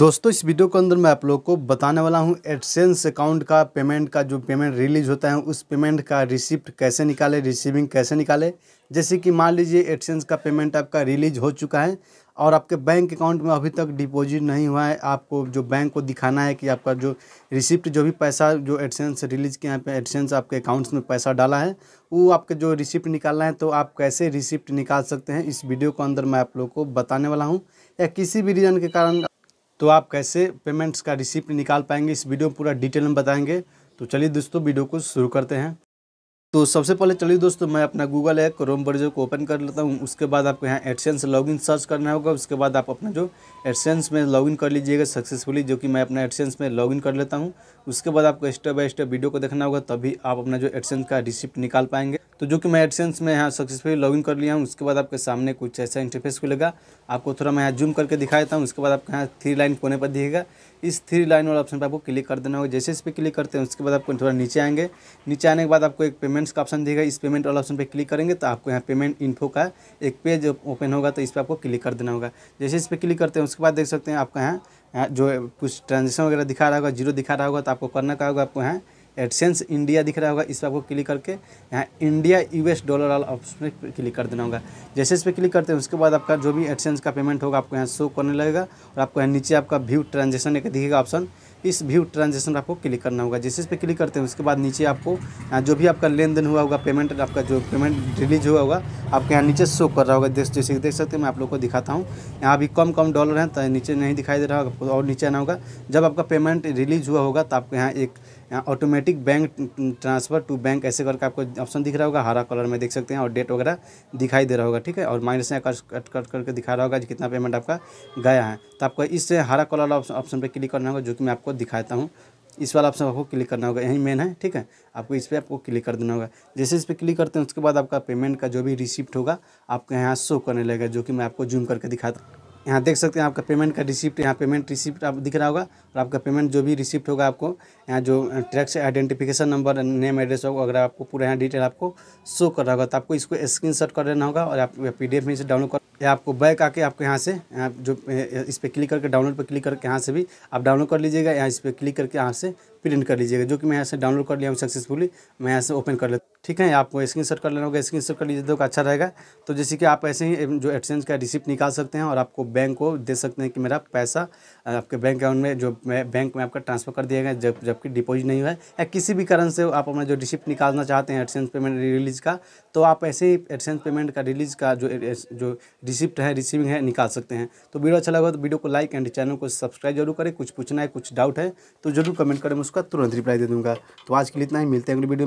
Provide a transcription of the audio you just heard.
दोस्तों इस वीडियो के अंदर मैं आप लोग को बताने वाला हूं एडसेंस अकाउंट का पेमेंट का जो पेमेंट रिलीज होता है उस पेमेंट का रिसिप्ट कैसे निकाले रिसीविंग कैसे निकाले जैसे कि मान लीजिए एडसेंस का पेमेंट आपका रिलीज हो चुका है और आपके बैंक अकाउंट में अभी तक डिपॉजिट नहीं हुआ है आपको जो बैंक को दिखाना है कि आपका जो रिसिप्ट जो भी पैसा जो एडसेंस रिलीज किया है एडसेंस आपके अकाउंट्स में पैसा डाला है वो आपके जो रिसिप्ट निकालना है तो आप कैसे रिसिप्ट निकाल सकते हैं इस वीडियो के अंदर मैं आप लोग को बताने वाला हूँ या किसी भी रीज़न के कारण तो आप कैसे पेमेंट्स का रिसिप्ट निकाल पाएंगे इस वीडियो में पूरा डिटेल में बताएंगे तो चलिए दोस्तों वीडियो को शुरू करते हैं तो सबसे पहले चलिए दोस्तों मैं अपना गूगल है क्रोम ब्राउज़र को ओपन कर लेता हूँ उसके बाद आपको यहाँ एडसेंस लॉगिन सर्च करना होगा उसके बाद आप अपना जो एडसेंस में लॉगिन कर लीजिएगा सक्सेसफुली जो कि मैं अपना एडसेंस में लॉगिन कर लेता हूँ उसके बाद आपको स्टेप बाय स्टेप वीडियो को देखना होगा तभी आप अपना जो एडसेंस का रिसिप्ट निकाल पाएंगे तो जो कि मैं एडसेंस में यहाँ सक्सेसफुली लॉगिन कर लिया हूँ उसके बाद आपके सामने कुछ ऐसा इंटरफेस खुलेगा आपको थोड़ा मैं यहाँ जूम करके दिखा देता हूँ उसके बाद आपको यहाँ थ्री लाइन कोने पर दिखेगा इस थ्री लाइन वाला ऑप्शन पर आपको क्लिक कर देना होगा जैसे इस पर क्लिक करते हैं उसके बाद आपको थोड़ा नीचे आएंगे नीचे आने के बाद आपको एक पेमेंट पेमेंट्स का ऑप्शन देगा इस पेमेंट वाला ऑप्शन पे क्लिक करेंगे तो आपको यहाँ पेमेंट इन्फो का एक पेज ओपन होगा तो इस पर आपको क्लिक कर देना होगा जैसे इस पर क्लिक करते हैं उसके बाद देख सकते हैं आपको यहाँ जो कुछ ट्रांजेक्शन वगैरह दिखा रहा होगा जीरो दिखा रहा होगा तो आपको करना का होगा आपको यहाँ एडसेंस इंडिया दिख रहा होगा इस पर आपको क्लिक करके यहाँ इंडिया यूएस डॉलर वाला ऑप्शन पर क्लिक कर देना होगा जैसे इस पर क्लिक करते हैं उसके बाद आपका जो भी एडसेंस का पेमेंट होगा आपको यहाँ शो करने लगेगा और आपको यहाँ नीचे आपका व्यू ट्रांजेक्शन एक दिखेगा ऑप्शन इस व्यू ट्रांजेक्शन पर आपको क्लिक करना होगा जिस पे क्लिक करते हैं उसके बाद नीचे आपको जो भी आपका लेन देन हुआ होगा पेमेंट आपका जो पेमेंट रिलीज हुआ होगा आपके यहाँ नीचे शो कर रहा होगा जैसे देख सकते हैं मैं आप लोग को दिखाता हूँ यहाँ अभी कम कम डॉलर हैं तो नीचे नहीं दिखाई दे रहा होगा और नीचे आना होगा जब आपका पेमेंट रिलीज हुआ होगा तो आपके यहाँ एक यहाँ automatic bank transfer to bank ऐसे करके आपको ऑप्शन दिख रहा होगा हरा कलर में देख सकते हैं और डेट वगैरह दिखाई दे रहा होगा ठीक है और माइनस यहाँ कट कट कर, करके दिखा रहा होगा कितना पेमेंट आपका गया है तो आपको इस हरा कलर ऑप्शन पर क्लिक करना होगा जो कि मैं आपको दिखाता हूँ इस वाला ऑप्शन आपको क्लिक करना होगा यही मेन है ठीक है आपको इस पर आपको क्लिक कर देना होगा जैसे इस पर क्लिक करते हैं उसके बाद आपका पेमेंट का जो भी रिसिप्ट होगा आपके यहाँ शो करने लगेगा जो कि मैं आपको जूम करके दिखाता हूँ यहाँ देख सकते हैं आपका पेमेंट का रिसिप्ट यहाँ पेमेंट रिसिप्ट आप दिख रहा होगा और आपका पेमेंट जो भी रिसिप्ट होगा आपको यहाँ जो tax identification number name address होगा अगर आपको पूरा यहाँ डिटेल आपको शो कर रहा होगा तो आपको इसको स्क्रीनशॉट कर लेना होगा और आप पी एफ में इसे डाउनलोड कर या आपको बैक आके आपको यहाँ से यहाँ जो इस पर क्लिक करके डाउनलोड पर क्लिक करके यहाँ से भी आप डाउनलोड कर लीजिएगा यहाँ इस पर क्लिक करके यहाँ से प्रिंट कर लीजिएगा जो कि मैं यहाँ से डाउनलोड कर लिया हूँ सक्सेसफुली मैं यहाँ से ओपन कर लेता ठीक है आपको स्क्रीन शॉट कर लेना होगा स्क्रीन शॉट कर लीजिए तो अच्छा रहेगा तो जैसे कि आप ऐसे ही जो एक्सचेंज का रिसिप्ट निकाल सकते हैं और आपको बैंक को दे सकते हैं कि मेरा पैसा आपके बैंक अकाउंट में जो बैंक में आपका ट्रांसफर कर दिया गया जब जबकि डिपॉजिट नहीं हुआ है या किसी भी कारण से आप अपना जो रिसिप्ट निकालना चाहते हैं एक्सचेंज पेमेंट रिलीज का तो आप ऐसे ही एक्सचेंज पेमेंट का रिलीज का जो जो रिसिप्ट है रिसीविंग है निकाल सकते हैं तो वीडियो अच्छा लगा तो वीडियो को लाइक एंड चैनल को सब्सक्राइब जरूर करें कुछ पूछना है कुछ डाउट है तो जरूर कमेंट करें मैं उसका तुरंत रिप्लाई दे दूँगा तो आज के लिए इतना ही मिलते हैं अगली वीडियो